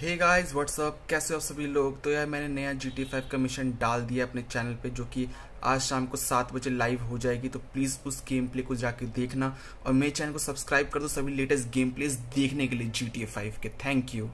hey guys what's up कैसे हो सभी लोग तो यार मैंने नया जी टी फाइव का मिशन डाल दिया अपने चैनल पे जो कि आज शाम को सात बजे लाइव हो जाएगी तो प्लीज़ उस गेम प्ले को जाके देखना और मेरे चैनल को सब्सक्राइब कर दो सभी लेटेस्ट गेम प्लेस देखने के लिए जी टी फाइव के थैंक यू